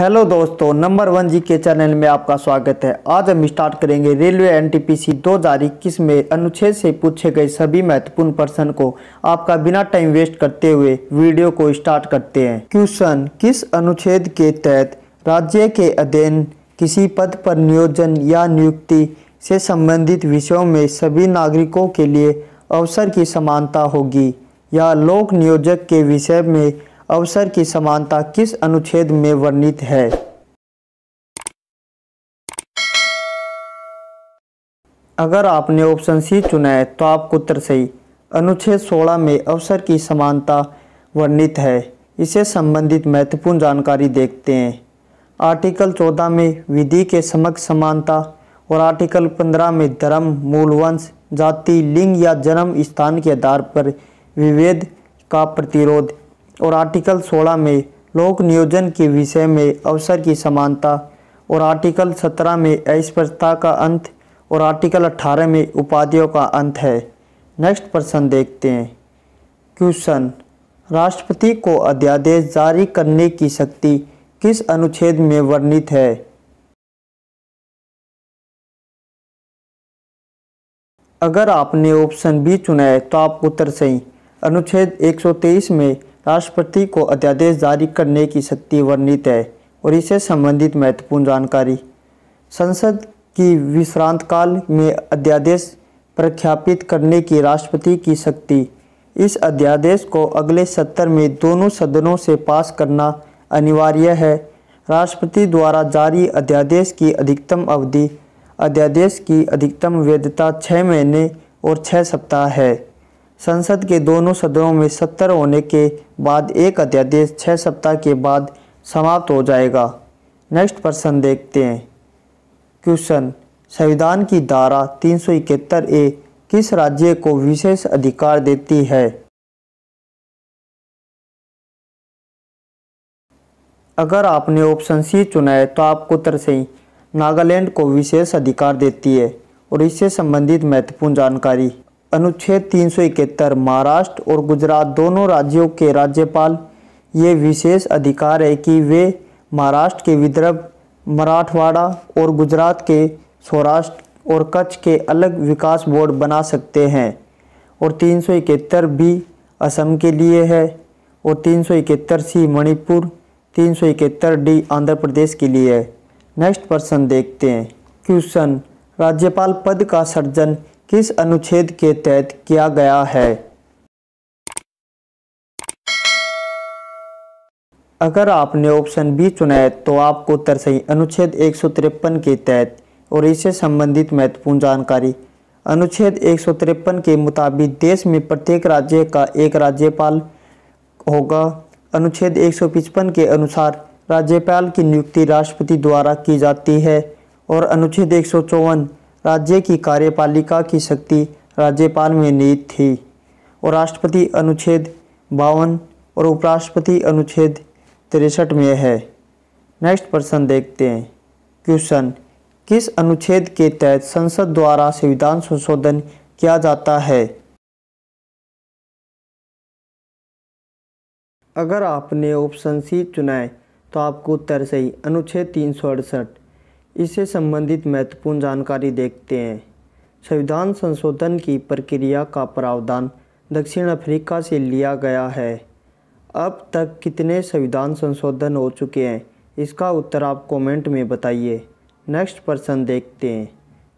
hello दोस्तों number one जी के channel में आपका स्वागत है आज हम स्टार्ट करेंगे रेलवे एनटीपीसी 2021 में अनुच्छेद से पूछे गए सभी महत्वपूर्ण प्रश्न को आपका बिना टाइम वेस्ट करते हुए वीडियो को स्टार्ट करते हैं क्वेश्चन किस अनुच्छेद के तहत राज्य के अध्ययन किसी पद पर नियोजन या नियुक्ति से संबंधित विषयों में सभी नागरिकों के लिए अवसर की समानता होगी या लोक नियोजक के विषय में अवसर की समानता किस अनुच्छेद में वर्णित है अगर आपने ऑप्शन सी चुना है तो आपको उत्तर सही अनुच्छेद 16 में अवसर की समानता वर्णित है इसे संबंधित महत्वपूर्ण जानकारी देखते हैं आर्टिकल 14 में विधि के समक्ष समानता और आर्टिकल 15 में धर्म मूलवंश जाति लिंग या जन्म स्थान के आधार पर विभेद का प्रतिरोध और आर्टिकल 16 में लोक नियोजन के विषय में अवसर की समानता और आर्टिकल 17 में अस्पष्टता का अंत और आर्टिकल 18 में उपाधियों का अंत है नेक्स्ट प्रश्न देखते हैं क्वेश्चन राष्ट्रपति को अध्यादेश जारी करने की शक्ति किस अनुच्छेद में वर्णित है अगर आपने ऑप्शन बी चुना है तो आप उत्तर सही अनुच्छेद 123 में राष्ट्रपति को अध्यादेश जारी करने की शक्ति वर्णित है और इससे संबंधित महत्वपूर्ण जानकारी संसद की विश्रांतकाल में अध्यादेश प्रख्यापित करने की राष्ट्रपति की शक्ति इस अध्यादेश को अगले सत्र में दोनों सदनों से पास करना अनिवार्य है राष्ट्रपति द्वारा जारी अध्यादेश की अधिकतम अवधि अध्यादेश की अधिकतम वैधता छः महीने और छः सप्ताह है संसद के दोनों सदनों में सत्तर होने के बाद एक अध्यादेश छः सप्ताह के बाद समाप्त हो जाएगा नेक्स्ट प्रश्न देखते हैं क्वेश्चन संविधान की धारा तीन ए किस राज्य को विशेष अधिकार देती है अगर आपने ऑप्शन सी चुना है तो आपको उत्तर सही नागालैंड को विशेष अधिकार देती है और इससे संबंधित महत्वपूर्ण जानकारी अनुच्छेद 371 महाराष्ट्र और गुजरात दोनों राज्यों के राज्यपाल ये विशेष अधिकार है कि वे महाराष्ट्र के विदर्भ मराठवाड़ा और गुजरात के सौराष्ट्र और कच्छ के अलग विकास बोर्ड बना सकते हैं और तीन भी असम के लिए है और तीन सी मणिपुर तीन डी आंध्र प्रदेश के लिए है नेक्स्ट पर्सन देखते हैं क्वेश्चन राज्यपाल पद का सर्जन किस अनुच्छेद के तहत किया गया है अगर आपने ऑप्शन बी चुना है तो आपको सही अनुच्छेद एक के तहत और इससे संबंधित महत्वपूर्ण जानकारी अनुच्छेद एक के मुताबिक देश में प्रत्येक राज्य का एक राज्यपाल होगा अनुच्छेद एक के अनुसार राज्यपाल की नियुक्ति राष्ट्रपति द्वारा की जाती है और अनुच्छेद एक राज्य की कार्यपालिका की शक्ति राज्यपाल में निहित थी और राष्ट्रपति अनुच्छेद बावन और उपराष्ट्रपति अनुच्छेद तिरसठ में है नेक्स्ट प्रश्न देखते हैं क्वेश्चन किस अनुच्छेद के तहत संसद द्वारा संविधान संशोधन किया जाता है अगर आपने ऑप्शन सी चुनाए तो आपको उत्तर सही अनुच्छेद तीन सौ अड़सठ इससे संबंधित महत्वपूर्ण जानकारी देखते हैं संविधान संशोधन की प्रक्रिया का प्रावधान दक्षिण अफ्रीका से लिया गया है अब तक कितने संविधान संशोधन हो चुके हैं इसका उत्तर आप कमेंट में बताइए नेक्स्ट प्रश्न देखते हैं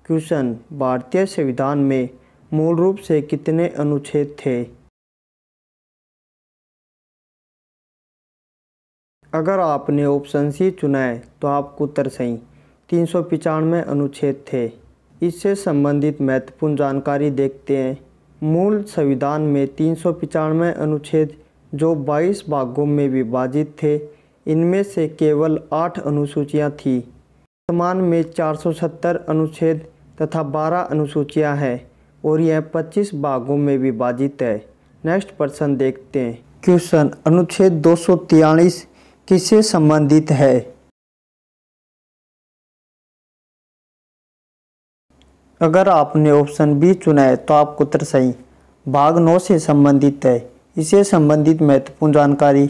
क्वेश्चन भारतीय संविधान में मूल रूप से कितने अनुच्छेद थे अगर आपने ऑप्शन सी चुना है तो आपको उत्तर सही तीन सौ पिचानवे अनुच्छेद थे इससे संबंधित महत्वपूर्ण जानकारी देखते हैं मूल संविधान में तीन सौ पिचानवे अनुच्छेद जो 22 भागों में विभाजित थे इनमें से केवल आठ अनुसूचियां थीं वर्तमान में 470 अनुच्छेद तथा 12 अनुसूचियां हैं और यह 25 भागों में विभाजित है नेक्स्ट प्रश्न देखते हैं क्वेश्चन अनुच्छेद दो किससे संबंधित है अगर आपने ऑप्शन बी चुना है तो आपको उत्तर सही भाग नौ से संबंधित है इसे संबंधित महत्वपूर्ण जानकारी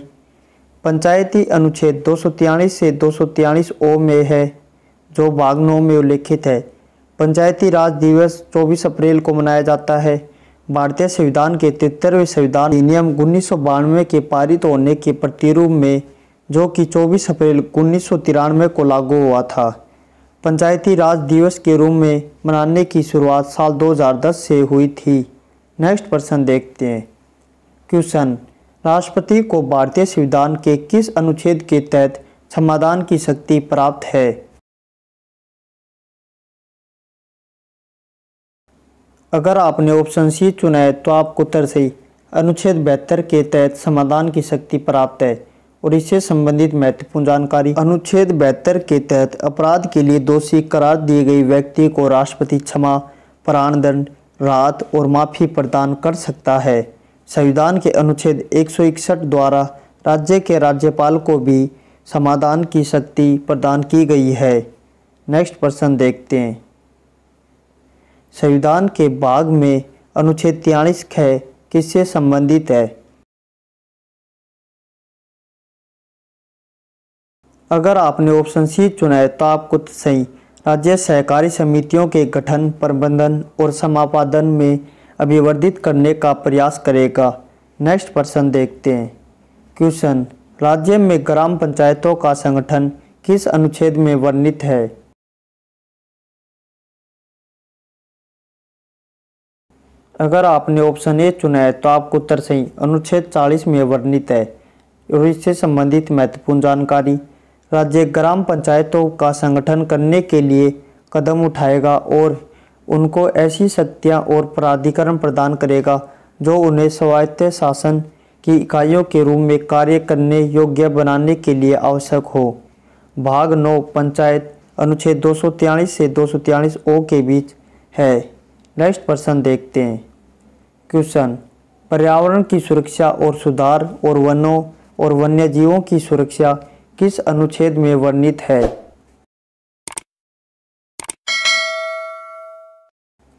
पंचायती अनुच्छेद दो से दो ओ में है जो भाग नौ में उल्लेखित है पंचायती राज दिवस 24 अप्रैल को मनाया जाता है भारतीय संविधान के तिहत्तरवें संविधान अधिनियम उन्नीस के पारित होने के प्रतिरूप में जो कि 24 अप्रैल उन्नीस को लागू हुआ था पंचायती राज दिवस के रूप में मनाने की शुरुआत साल 2010 से हुई थी नेक्स्ट प्रश्न देखते हैं क्वेश्चन राष्ट्रपति को भारतीय संविधान के किस अनुच्छेद के तहत समाधान की शक्ति प्राप्त है अगर आपने ऑप्शन सी चुना है तो आपको उत्तर सही अनुच्छेद बेहतर के तहत समाधान की शक्ति प्राप्त है और इससे संबंधित महत्वपूर्ण जानकारी अनुच्छेद बहत्तर के तहत अपराध के लिए दोषी करार दिए गए व्यक्ति को राष्ट्रपति क्षमा प्राणदंड राहत और माफी प्रदान कर सकता है संविधान के अनुच्छेद एक द्वारा राज्य के राज्यपाल को भी समाधान की शक्ति प्रदान की गई है नेक्स्ट प्रश्न देखते हैं संविधान के भाग में अनुच्छेद तिरालीस खे किससे संबंधित है अगर आपने ऑप्शन सी चुना है तो आपको सही राज्य सहकारी समितियों के गठन प्रबंधन और समापादन में अभिवर्धित करने का प्रयास करेगा नेक्स्ट प्रश्न देखते हैं क्वेश्चन राज्य में ग्राम पंचायतों का संगठन किस अनुच्छेद में वर्णित है अगर आपने ऑप्शन ए चुना है तो आपको उत्तर सही अनुच्छेद 40 में वर्णित है और इससे संबंधित महत्वपूर्ण जानकारी राज्य ग्राम पंचायतों का संगठन करने के लिए कदम उठाएगा और उनको ऐसी शक्तियां और प्राधिकरण प्रदान करेगा जो उन्हें स्वायत्त शासन की इकाइयों के रूप में कार्य करने योग्य बनाने के लिए आवश्यक हो भाग नौ पंचायत अनुच्छेद दो से दो ओ के बीच है नेक्स्ट प्रश्न देखते हैं क्वेश्चन पर्यावरण की सुरक्षा और सुधार और वनों और वन्य जीवों की सुरक्षा किस अनुच्छेद में वर्णित है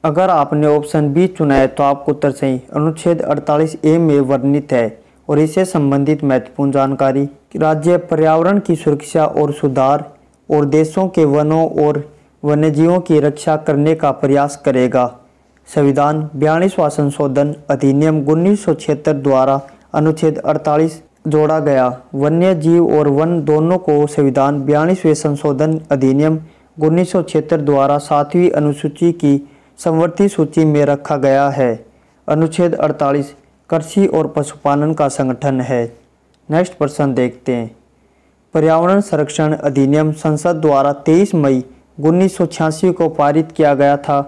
अगर आपने ऑप्शन बी चुना है तो आपको उत्तर सही अनुच्छेद 48 ए में वर्णित है और इससे संबंधित महत्वपूर्ण जानकारी राज्य पर्यावरण की सुरक्षा और सुधार और देशों के वनों और वन्यजीवों की रक्षा करने का प्रयास करेगा संविधान बयालीसवा संशोधन अधिनियम उन्नीस द्वारा अनुच्छेद जोड़ा गया वन्य जीव और वन दोनों को संविधान बयालीसवें संशोधन अधिनियम उन्नीस द्वारा सातवीं अनुसूची की संवर्ती सूची में रखा गया है अनुच्छेद 48 कृषि और पशुपालन का संगठन है नेक्स्ट प्रश्न देखते हैं पर्यावरण संरक्षण अधिनियम संसद द्वारा 23 मई उन्नीस को पारित किया गया था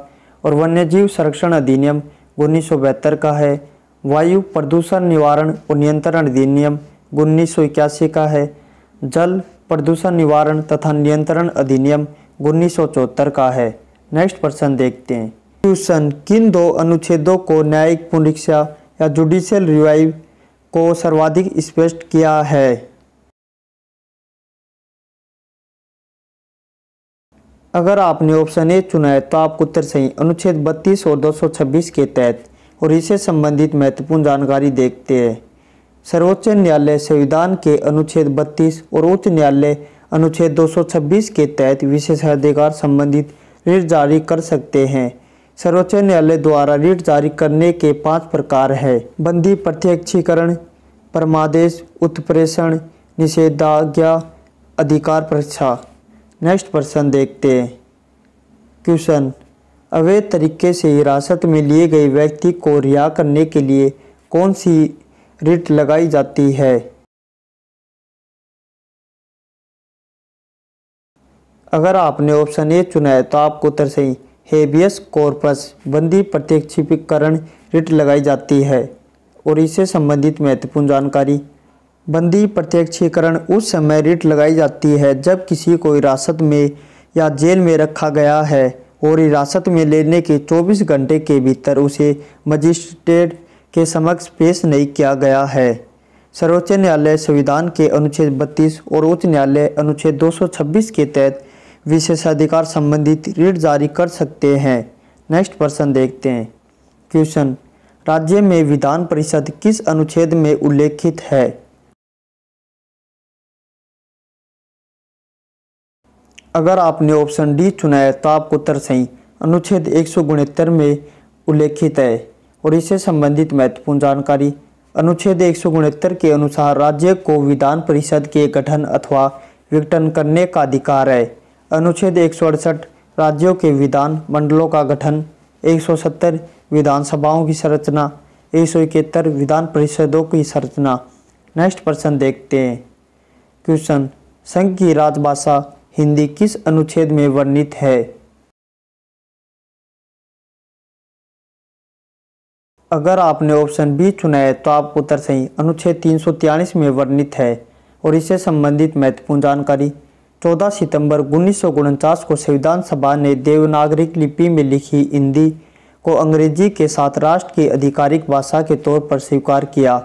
और वन्यजीव संरक्षण अधिनियम उन्नीस का है वायु प्रदूषण निवारण और नियंत्रण अधिनियम उन्नीस का है जल प्रदूषण निवारण तथा नियंत्रण अधिनियम उन्नीस का है नेक्स्ट प्रश्न देखते हैं क्वेश्चन किन दो अनुच्छेदों को न्यायिक पुनरीक्षा या जुडिशियल रिवाइव को सर्वाधिक स्पष्ट किया है अगर आपने ऑप्शन ए चुना है तो आपको उत्तर सही अनुच्छेद 32 और 226 के तहत और इससे संबंधित महत्वपूर्ण जानकारी देखते हैं सर्वोच्च न्यायालय संविधान के अनुच्छेद 32 और उच्च न्यायालय अनुच्छेद 226 के तहत विशेषाधिकार संबंधित ऋण जारी कर सकते हैं सर्वोच्च न्यायालय द्वारा ऋण जारी करने के पांच प्रकार है बंदी प्रत्यक्षीकरण परमादेश उत्प्रेषण निषेधाज्ञा अधिकार परीक्षा नेक्स्ट प्रश्न देखते हैं क्वेश्चन अवैध तरीके से हिरासत में लिए गए व्यक्ति को रिहा करने के लिए कौन सी रिट लगाई जाती है अगर आपने ऑप्शन ए चुना है तो आपको उत्तर सही हेबियस कॉर्पस बंदी प्रत्यक्षीकरण रिट लगाई जाती है और इससे संबंधित महत्वपूर्ण जानकारी बंदी प्रत्यक्षीकरण उस समय रिट लगाई जाती है जब किसी को हिरासत में या जेल में रखा गया है और हिरासत में लेने के 24 घंटे के भीतर उसे मजिस्ट्रेट के समक्ष पेश नहीं किया गया है सर्वोच्च न्यायालय संविधान के अनुच्छेद 32 और उच्च न्यायालय अनुच्छेद 226 के तहत विशेषाधिकार संबंधित रिट जारी कर सकते हैं नेक्स्ट प्रश्न देखते हैं क्वेश्चन राज्य में विधान परिषद किस अनुच्छेद में उल्लेखित है अगर आपने ऑप्शन डी चुना है तो आपको उत्तर सही अनुच्छेद एक में उल्लेखित है और इससे संबंधित महत्वपूर्ण जानकारी अनुच्छेद एक के अनुसार राज्य को विधान परिषद के गठन अथवा विघटन करने का अधिकार है अनुच्छेद एक राज्यों के विधान मंडलों का गठन 170 विधानसभाओं की संरचना एक विधान परिषदों की संरचना नेक्स्ट प्रश्न देखते हैं क्वेश्चन संघ की राजभाषा हिंदी किस अनुच्छेद में वर्णित है अगर आपने ऑप्शन बी चुना है तो आप उत्तर सही अनुच्छेद तीन में वर्णित है और इससे संबंधित महत्वपूर्ण जानकारी 14 सितंबर उन्नीस को संविधान सभा ने देवनागरिक लिपि में लिखी हिंदी को अंग्रेजी के साथ राष्ट्र की आधिकारिक भाषा के तौर पर स्वीकार किया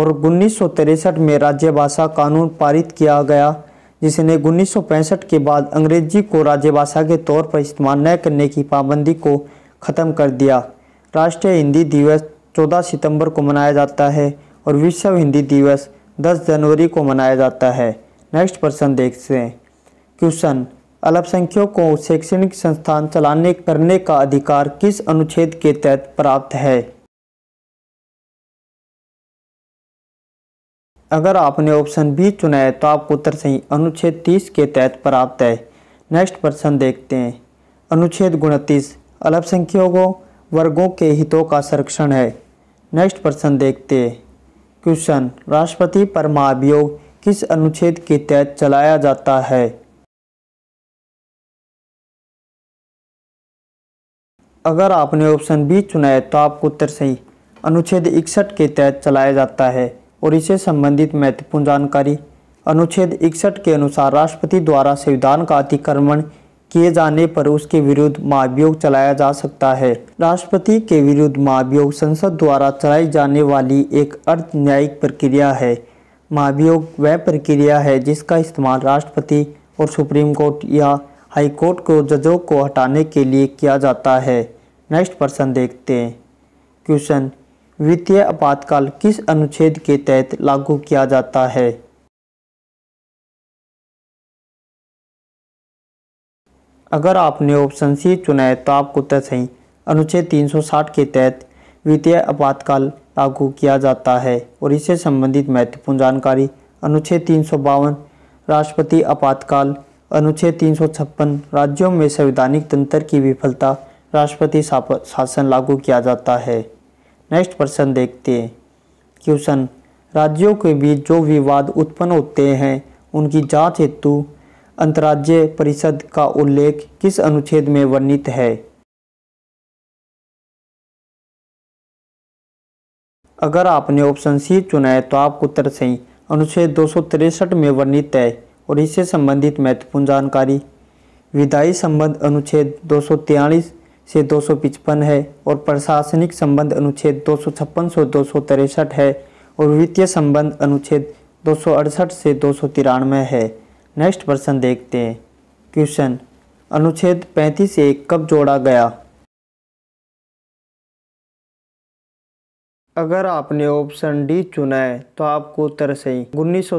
और उन्नीस में राज्य भाषा कानून पारित किया गया जिसने उन्नीस के बाद अंग्रेजी को राज्य भाषा के तौर पर इस्तेमाल न करने की पाबंदी को ख़त्म कर दिया राष्ट्रीय हिंदी दिवस 14 सितंबर को मनाया जाता है और विश्व हिंदी दिवस 10 जनवरी को मनाया जाता है नेक्स्ट पर्सन देखते हैं क्वेश्चन अल्पसंख्यकों को शैक्षणिक संस्थान चलाने करने का अधिकार किस अनुच्छेद के तहत प्राप्त है अगर आपने ऑप्शन बी चुना है तो आपको उत्तर सही अनुच्छेद तीस के तहत प्राप्त है नेक्स्ट प्रश्न देखते हैं अनुच्छेद उनतीस अल्पसंख्यकों वर्गों के हितों का संरक्षण है नेक्स्ट प्रश्न देखते हैं क्वेश्चन राष्ट्रपति पर महाभियोग किस अनुच्छेद के तहत चलाया जाता है अगर आपने ऑप्शन बी चुना है तो आपको उत्तर सही अनुच्छेद इकसठ के तहत चलाया जाता है और इससे संबंधित महत्वपूर्ण जानकारी अनुच्छेद इकसठ के अनुसार राष्ट्रपति द्वारा संविधान का अतिक्रमण किए जाने पर उसके विरुद्ध महाभियोग चलाया जा सकता है राष्ट्रपति के विरुद्ध महाभियोग संसद द्वारा चलाई जाने वाली एक अर्ध न्यायिक प्रक्रिया है महाभियोग वह प्रक्रिया है जिसका इस्तेमाल राष्ट्रपति और सुप्रीम कोर्ट या हाई कोर्ट को जजों को हटाने के लिए किया जाता है नेक्स्ट प्रश्न देखते हैं क्वेश्चन वित्तीय आपातकाल किस अनुच्छेद के तहत लागू किया जाता है अगर आपने ऑप्शन सी चुना है तो आपको उत्तर सही अनुच्छेद 360 के तहत वित्तीय आपातकाल लागू किया जाता है और इससे संबंधित महत्वपूर्ण जानकारी अनुच्छेद तीन राष्ट्रपति आपातकाल अनुच्छेद तीन राज्यों में संवैधानिक तंत्र की विफलता राष्ट्रपति शासन लागू किया जाता है नेक्स्ट प्रश्न देखते हैं क्वेश्चन राज्यों के बीच जो विवाद उत्पन्न होते हैं उनकी जांच हेतु अंतर्राज्य परिषद का उल्लेख किस अनुच्छेद में वर्णित है अगर आपने ऑप्शन सी चुना है तो आपको उत्तर सही अनुच्छेद दो में वर्णित है और इससे संबंधित महत्वपूर्ण जानकारी विदाई संबंध अनुच्छेद दो से दो है और प्रशासनिक संबंध अनुच्छेद दो सौ छप्पन से दो है और वित्तीय संबंध अनुच्छेद दो से दो है नेक्स्ट प्रश्न देखते हैं क्वेश्चन अनुच्छेद पैंतीस ए कब जोड़ा गया अगर आपने ऑप्शन डी चुना है तो आपको उत्तर सही उन्नीस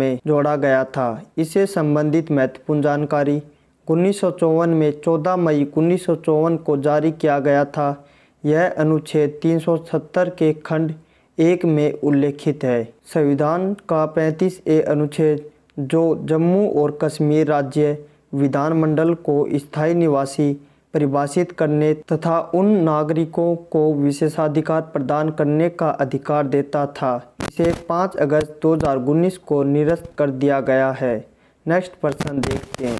में जोड़ा गया था इससे संबंधित महत्वपूर्ण जानकारी उन्नीस में 14 मई उन्नीस को जारी किया गया था यह अनुच्छेद 370 के खंड एक में उल्लेखित है संविधान का 35 ए अनुच्छेद जो जम्मू और कश्मीर राज्य विधानमंडल को स्थायी निवासी परिभाषित करने तथा उन नागरिकों को विशेषाधिकार प्रदान करने का अधिकार देता था इसे 5 अगस्त 2019 को निरस्त कर दिया गया है नेक्स्ट प्रश्न देखते हैं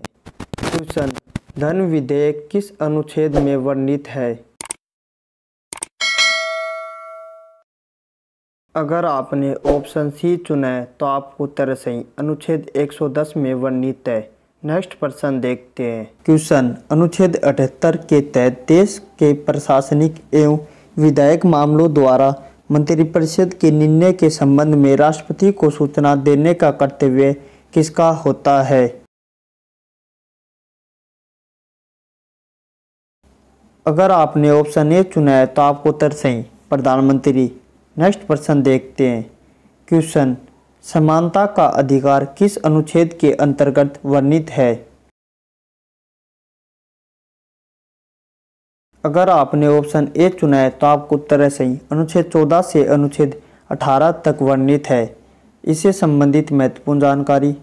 क्वेश्चन धन विधेयक किस अनुच्छेद में वर्णित है अगर आपने ऑप्शन सी चुना है तो आपको उत्तर सही अनुच्छेद 110 में वर्णित है नेक्स्ट प्रश्न देखते हैं क्वेश्चन अनुच्छेद अठहत्तर के तहत देश के प्रशासनिक एवं विधायक मामलों द्वारा मंत्रिपरिषद के निर्णय के संबंध में राष्ट्रपति को सूचना देने का कर्तव्य किसका होता है अगर आपने ऑप्शन ए चुना है तो आपको ही प्रधानमंत्री नेक्स्ट प्रश्न देखते हैं क्वेश्चन समानता का अधिकार किस अनुच्छेद के अंतर्गत वर्णित है अगर आपने ऑप्शन ए चुना है तो आपको तरह सही अनुच्छेद 14 से अनुच्छेद 18 तक वर्णित है इससे संबंधित महत्वपूर्ण जानकारी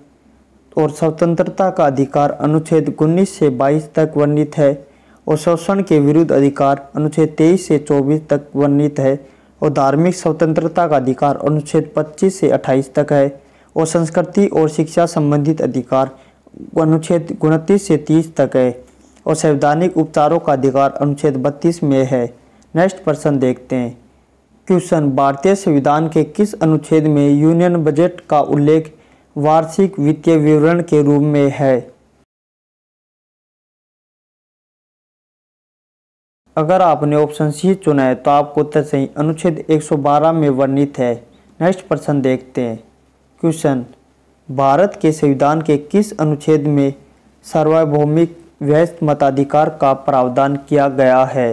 और स्वतंत्रता का अधिकार अनुच्छेद 19 से 22 तक वर्णित है और शोषण के विरुद्ध अधिकार अनुच्छेद 23 से 24 तक वर्णित है और धार्मिक स्वतंत्रता का अधिकार अनुच्छेद 25 से 28 तक है और संस्कृति और शिक्षा संबंधित अधिकार अनुच्छेद उनतीस से 30 तक है और संवैधानिक उपचारों का अधिकार अनुच्छेद 32 में है नेक्स्ट प्रश्न देखते हैं क्वेश्चन भारतीय संविधान के किस अनुच्छेद में यूनियन बजट का उल्लेख वार्षिक वित्तीय विवरण के रूप में है अगर आपने ऑप्शन सी चुना है तो आपको उत्तर सही अनुच्छेद 112 में वर्णित है नेक्स्ट प्रश्न देखते हैं क्वेश्चन भारत के संविधान के किस अनुच्छेद में सार्वभौमिक व्यस्त मताधिकार का प्रावधान किया गया है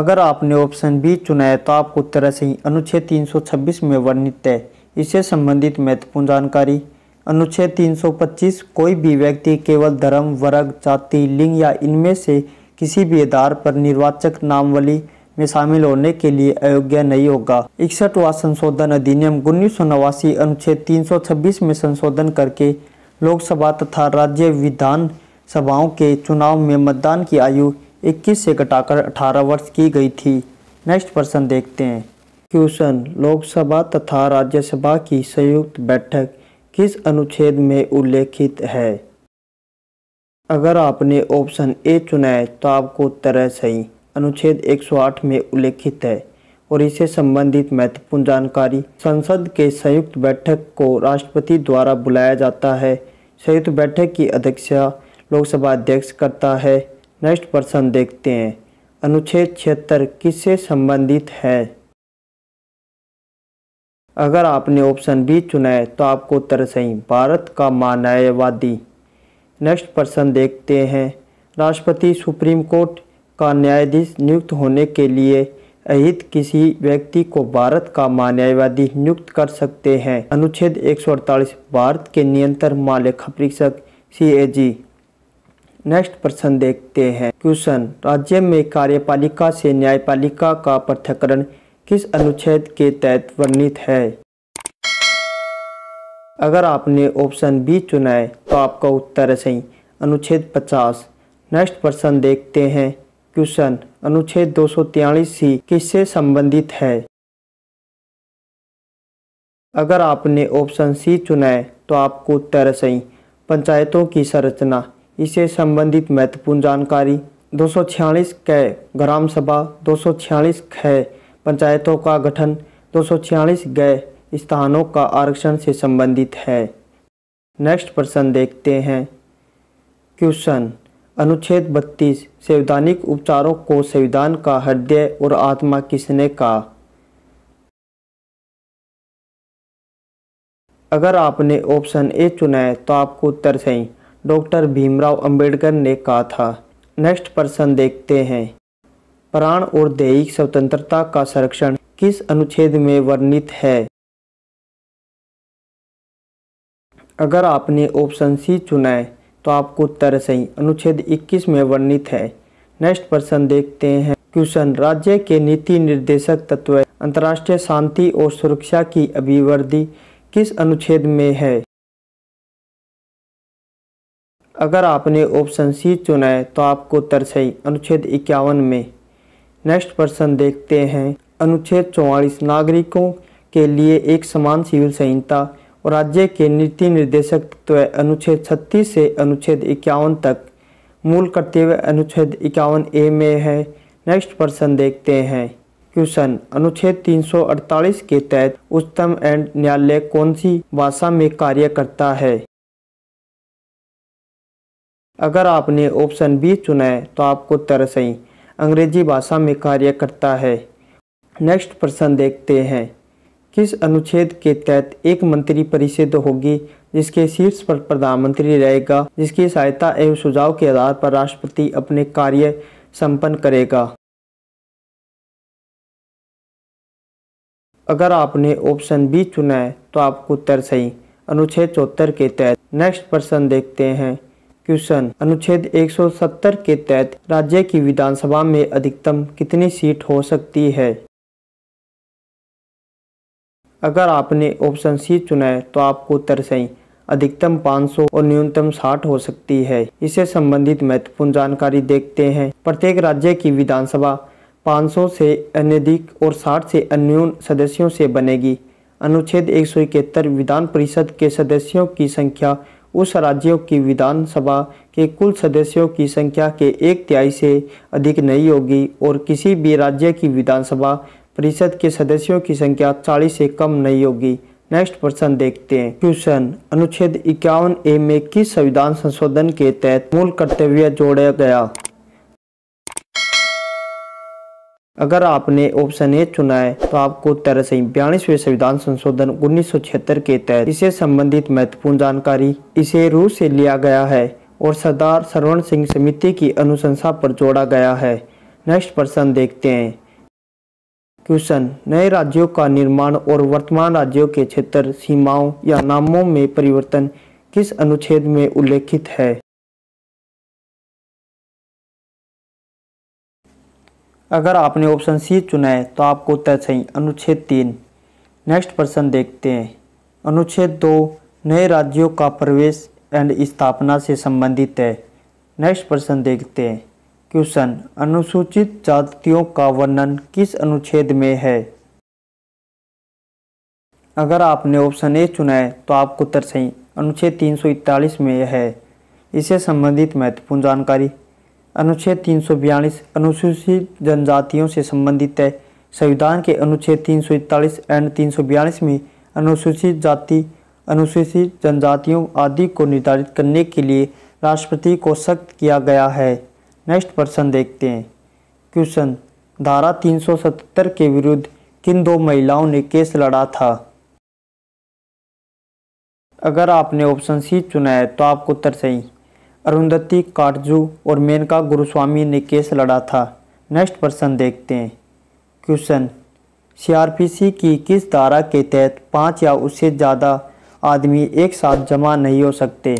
अगर आपने ऑप्शन बी चुना है तो आपको उत्तर सही अनुच्छेद 326 में वर्णित है इससे संबंधित महत्वपूर्ण जानकारी अनुच्छेद 325 कोई भी व्यक्ति केवल धर्म वर्ग जाति लिंग या इनमें से किसी भी आधार पर निर्वाचक नामवली में शामिल होने के लिए अयोग्य नहीं होगा इकसठवा संशोधन अधिनियम उन्नीस सौ अनुच्छेद 326 में संशोधन करके लोकसभा तथा राज्य विधान सभाओं के चुनाव में मतदान की आयु 21 से घटाकर 18 वर्ष की गई थी नेक्स्ट प्रश्न देखते हैं क्वेश्चन लोकसभा तथा राज्यसभा की संयुक्त बैठक किस अनुच्छेद में उल्लेखित है अगर आपने ऑप्शन ए चुना है तो आपको तरह सही अनुच्छेद 108 में उल्लेखित है और इसे संबंधित महत्वपूर्ण जानकारी संसद के संयुक्त बैठक को राष्ट्रपति द्वारा बुलाया जाता है संयुक्त बैठक की अध्यक्षता लोकसभा अध्यक्ष करता है नेक्स्ट प्रश्न देखते हैं अनुच्छेद छिहत्तर किससे संबंधित है अगर आपने ऑप्शन बी चुना है तो आपको उत्तर सही भारत का मानववादी नेक्स्ट प्रश्न देखते हैं राष्ट्रपति सुप्रीम कोर्ट का न्यायाधीश नियुक्त होने के लिए अहित किसी व्यक्ति को भारत का मानववादी नियुक्त कर सकते हैं अनुच्छेद एक भारत के नियंत्रण मालिक परीक्षक सी ए जी नेक्स्ट प्रश्न देखते हैं क्वेश्चन राज्य में कार्यपालिका से न्यायपालिका का पृथककरण किस अनुच्छेद के तहत वर्णित है अगर आपने ऑप्शन बी चुना है तो आपका उत्तर है सही अनुच्छेद 50 नेक्स्ट प्रश्न देखते हैं क्वेश्चन अनुच्छेद दो सी किससे संबंधित है अगर आपने ऑप्शन सी चुना है तो आपको उत्तर सही पंचायतों की संरचना इसे संबंधित महत्वपूर्ण जानकारी दो सौ छियालीस ग्राम सभा दो सौ छियालीस पंचायतों का गठन दो सौ गए स्थानों का आरक्षण से संबंधित है नेक्स्ट प्रश्न देखते हैं क्वेश्चन अनुच्छेद 32 संवैधानिक उपचारों को संविधान का हृदय और आत्मा किसने का अगर आपने ऑप्शन ए चुना है तो आपको उत्तर सही डॉक्टर भीमराव अंबेडकर ने कहा था नेक्स्ट प्रश्न देखते हैं प्राण और दैहिक स्वतंत्रता का संरक्षण किस अनुच्छेद में वर्णित है अगर आपने ऑप्शन सी चुना है तो आपको उत्तर सही अनुच्छेद 21 में वर्णित है नेक्स्ट प्रश्न देखते हैं क्वेश्चन राज्य के नीति निर्देशक तत्व अंतर्राष्ट्रीय शांति और सुरक्षा की अभिवृद्धि किस अनुच्छेद में है अगर आपने ऑप्शन सी चुना है तो आपको उत्तर सही अनुच्छेद इक्यावन में नेक्स्ट प्रश्न देखते हैं अनुच्छेद चौवालीस नागरिकों के लिए एक समान सिविल संहिता और राज्य के नीति निर्देशक तत्व तो अनुच्छेद छत्तीस से अनुच्छेद इक्यावन तक मूल कर्तव्य अनुच्छेद इक्यावन ए में है नेक्स्ट प्रश्न देखते हैं क्वेश्चन अनुच्छेद 348 के तहत उच्चतम एंड न्यायालय कौन सी भाषा में कार्य करता है अगर आपने ऑप्शन बी चुना है तो आपको तरस ही अंग्रेजी भाषा में कार्य करता है नेक्स्ट प्रश्न देखते हैं किस अनुच्छेद के तहत एक मंत्री परिषद होगी जिसके शीर्ष पर प्रधानमंत्री रहेगा जिसकी सहायता एवं सुझाव के आधार पर राष्ट्रपति अपने कार्य संपन्न करेगा अगर आपने ऑप्शन बी चुना है तो आपको उत्तर सही अनुच्छेद चौहत्तर के तहत नेक्स्ट प्रश्न देखते हैं क्वेश्चन अनुच्छेद 170 के तहत राज्य की विधानसभा में अधिकतम कितनी सीट हो सकती है अगर आपने ऑप्शन सी चुना है तो आपको उत्तर सही अधिकतम 500 और न्यूनतम 60 हो सकती है इससे संबंधित महत्वपूर्ण जानकारी देखते हैं प्रत्येक राज्य की विधानसभा 500 से अनधिक और 60 से अन्यून सदस्यों से बनेगी अनुच्छेद एक विधान परिषद के सदस्यों की संख्या उस राज्यों की विधानसभा के कुल सदस्यों की संख्या के एक तिहाई से अधिक नहीं होगी और किसी भी राज्य की विधानसभा परिषद के सदस्यों की संख्या 40 से कम नहीं होगी नेक्स्ट प्रश्न देखते हैं क्वेश्चन अनुच्छेद इक्यावन ए में किस संविधान संशोधन के तहत मूल कर्तव्य जोड़ा गया अगर आपने ऑप्शन ए चुना है तो आपको तेरह सही बयालीसवें संविधान संशोधन उन्नीस के तहत इसे संबंधित महत्वपूर्ण जानकारी इसे रूस से लिया गया है और सरदार सरवण सिंह समिति की अनुशंसा पर जोड़ा गया है नेक्स्ट प्रश्न देखते हैं क्वेश्चन नए राज्यों का निर्माण और वर्तमान राज्यों के क्षेत्र सीमाओं या नामों में परिवर्तन किस अनुच्छेद में उल्लेखित है अगर आपने ऑप्शन सी चुना है तो आपको उत्तर सही अनुच्छेद तीन नेक्स्ट प्रश्न देखते हैं अनुच्छेद दो नए राज्यों का प्रवेश एंड स्थापना से संबंधित है नेक्स्ट प्रश्न देखते हैं क्वेश्चन अनुसूचित जातियों का वर्णन किस अनुच्छेद में है अगर आपने ऑप्शन ए चुना है तो आपको उत्तर सही अनुच्छेद तीन में है इससे संबंधित महत्वपूर्ण जानकारी अनुच्छेद तीन सौ बयालीस अनुसूचित जनजातियों से संबंधित है संविधान के अनुच्छेद तीन सौ इकतालीस एंड तीन सौ बयालीस में अनुसूचित जाति अनुसूचित जनजातियों आदि को निर्धारित करने के लिए राष्ट्रपति को सख्त किया गया है नेक्स्ट प्रश्न देखते हैं क्वेश्चन धारा तीन सौ सतहत्तर के विरुद्ध किन दो महिलाओं ने केस लड़ा था अगर आपने ऑप्शन सी चुना है तो आपको उत्तर सही अरुंधति काटजू और मेनका गुरुस्वामी ने केस लड़ा था नेक्स्ट प्रश्न देखते हैं क्वेश्चन सीआरपीसी की किस धारा के तहत पाँच या उससे ज़्यादा आदमी एक साथ जमा नहीं हो सकते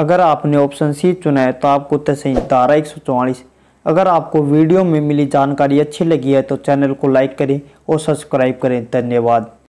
अगर आपने ऑप्शन सी चुना है तो आपको उत्तर सही धारा एक अगर आपको वीडियो में मिली जानकारी अच्छी लगी है तो चैनल को लाइक करें और सब्सक्राइब करें धन्यवाद